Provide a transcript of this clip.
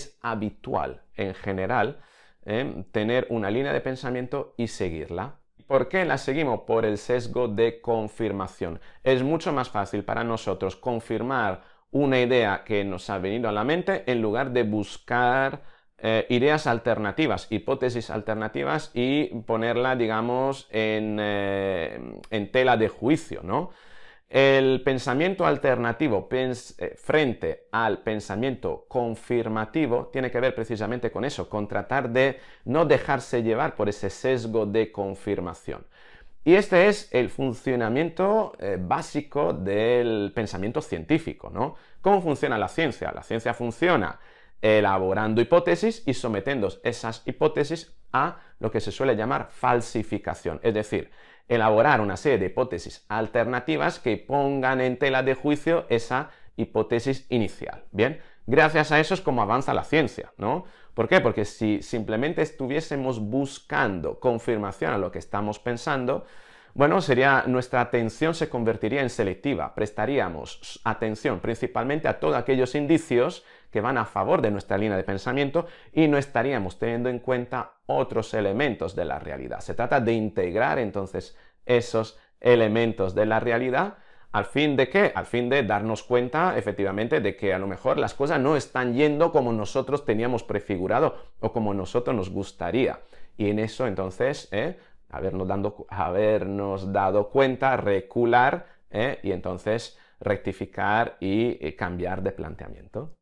es habitual en general ¿eh? tener una línea de pensamiento y seguirla. ¿Por qué la seguimos? Por el sesgo de confirmación. Es mucho más fácil para nosotros confirmar una idea que nos ha venido a la mente en lugar de buscar eh, ideas alternativas, hipótesis alternativas y ponerla, digamos, en, eh, en tela de juicio, ¿no? El pensamiento alternativo eh, frente al pensamiento confirmativo tiene que ver precisamente con eso, con tratar de no dejarse llevar por ese sesgo de confirmación. Y este es el funcionamiento eh, básico del pensamiento científico, ¿no? ¿Cómo funciona la ciencia? La ciencia funciona elaborando hipótesis y sometiendo esas hipótesis a lo que se suele llamar falsificación, es decir, elaborar una serie de hipótesis alternativas que pongan en tela de juicio esa hipótesis inicial. Bien, gracias a eso es como avanza la ciencia, ¿no? ¿Por qué? Porque si simplemente estuviésemos buscando confirmación a lo que estamos pensando, bueno, sería nuestra atención se convertiría en selectiva, prestaríamos atención principalmente a todos aquellos indicios que van a favor de nuestra línea de pensamiento y no estaríamos teniendo en cuenta otros elementos de la realidad. Se trata de integrar entonces esos elementos de la realidad al fin de qué? Al fin de darnos cuenta efectivamente de que a lo mejor las cosas no están yendo como nosotros teníamos prefigurado o como nosotros nos gustaría. Y en eso entonces, ¿eh? habernos, dado cuenta, recular ¿eh? y entonces rectificar y cambiar de planteamiento.